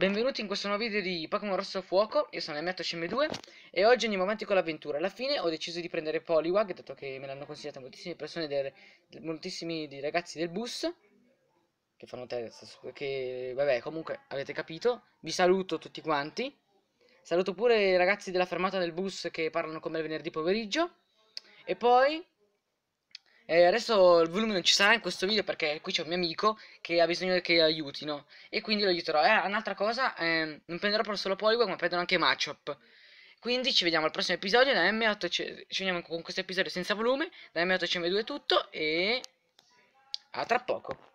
Benvenuti in questo nuovo video di Pokémon Rosso Fuoco, io sono MTHM2 e oggi andiamo avanti con l'avventura. Alla fine ho deciso di prendere Poliwag, dato che me l'hanno consigliato moltissime persone, del, moltissimi dei ragazzi del bus, che fanno terza, che vabbè comunque avete capito. Vi saluto tutti quanti, saluto pure i ragazzi della fermata del bus che parlano con me il venerdì pomeriggio e poi eh, adesso il volume non ci sarà in questo video perché qui c'è un mio amico che ha bisogno che aiutino e quindi lo aiuterò. Eh, un'altra cosa, eh, non prenderò solo Polygon ma prenderò anche Matchup. Quindi ci vediamo al prossimo episodio da M8, ci vediamo con questo episodio senza volume, da M8 CM2 è tutto e a tra poco.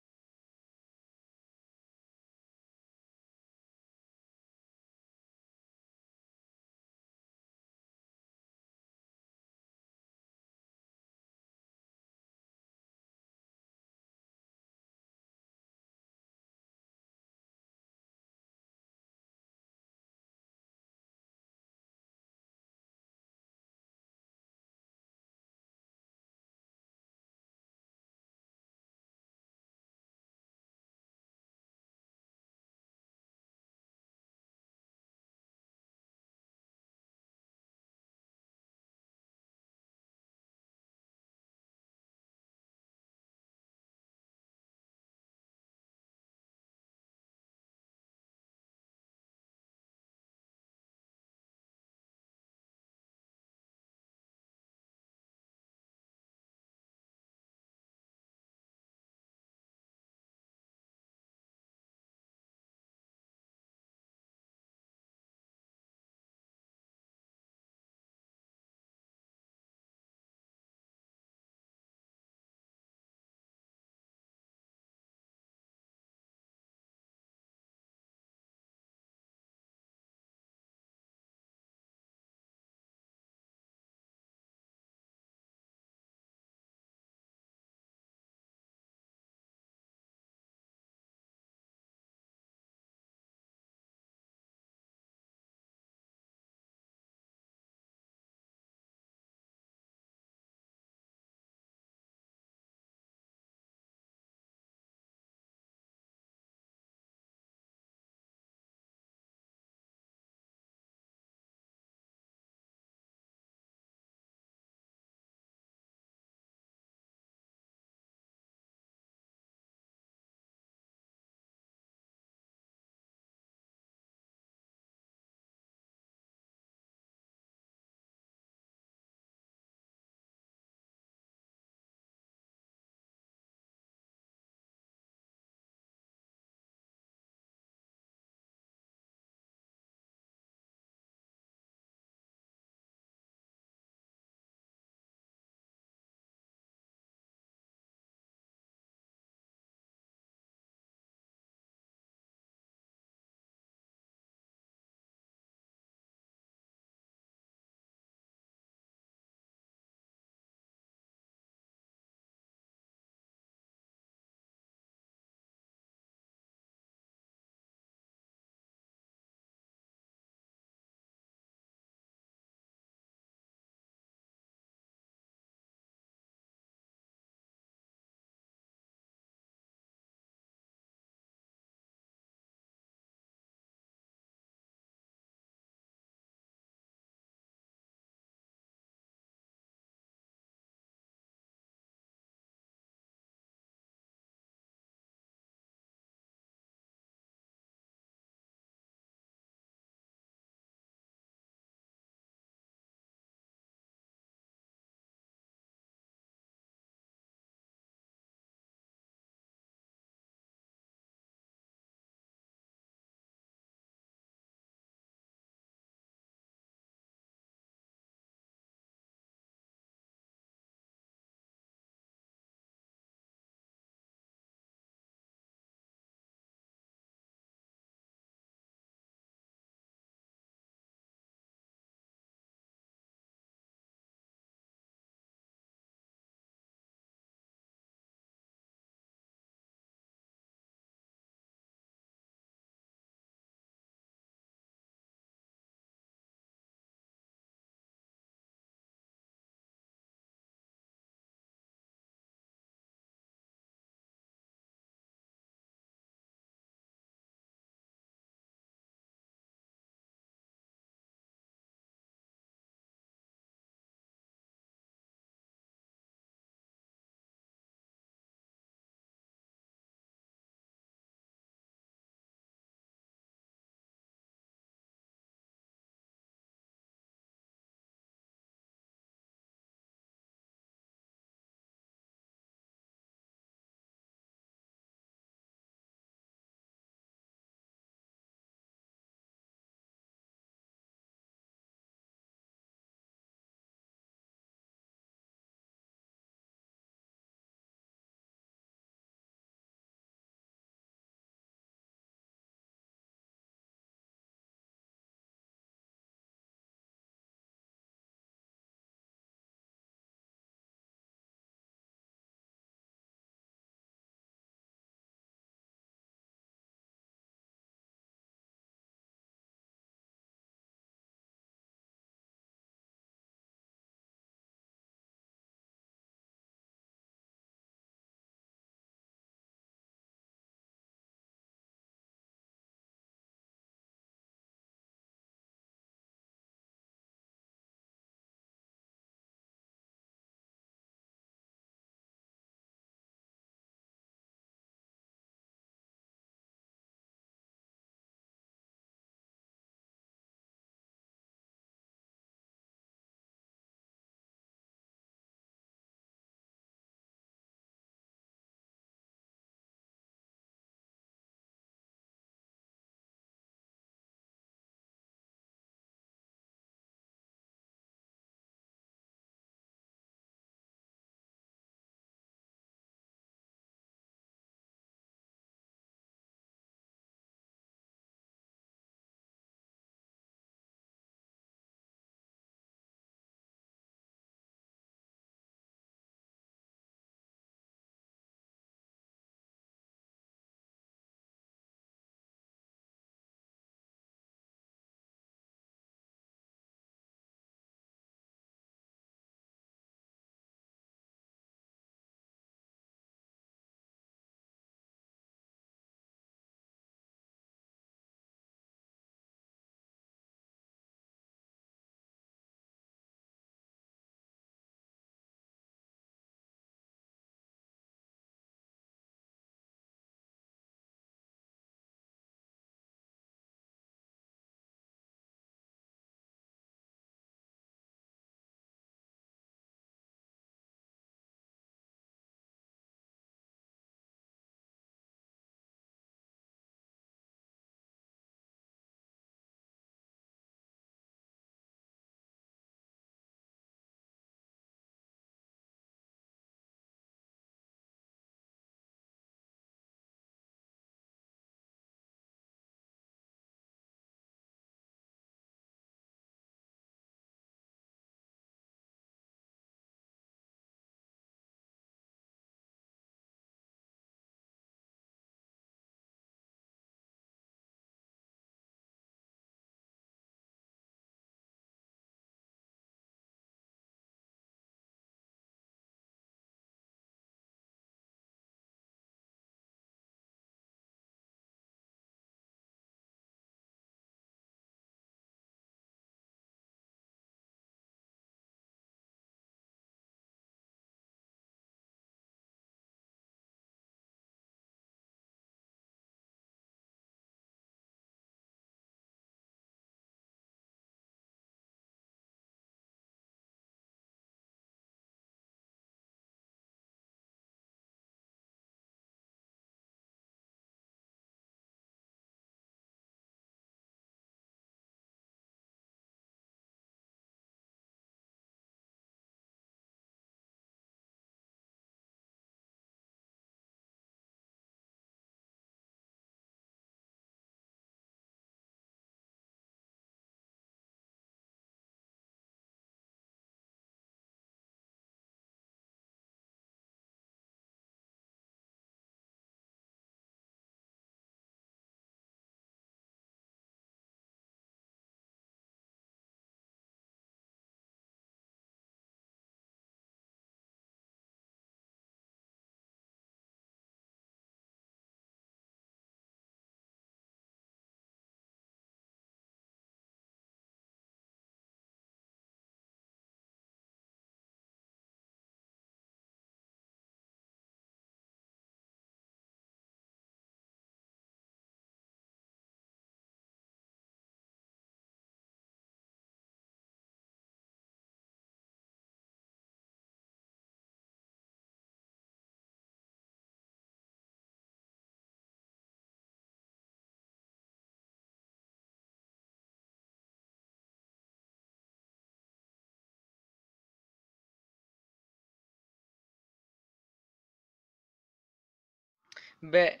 Beh,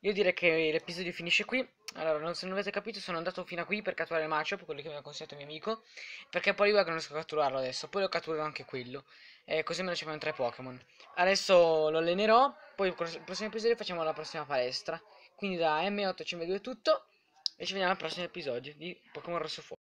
io direi che l'episodio finisce qui. Allora, non se non avete capito, sono andato fino a qui per catturare Machop, quello che mi ha consigliato mio amico. Perché poi che non riesco a catturarlo adesso. Poi lo catturerò anche quello. E eh, così me ne facciamo tre Pokémon. Adesso lo allenerò. Poi il prossimo episodio facciamo la prossima palestra. Quindi da M852 8 è tutto. E ci vediamo al prossimo episodio di Pokémon Rosso Fuoco.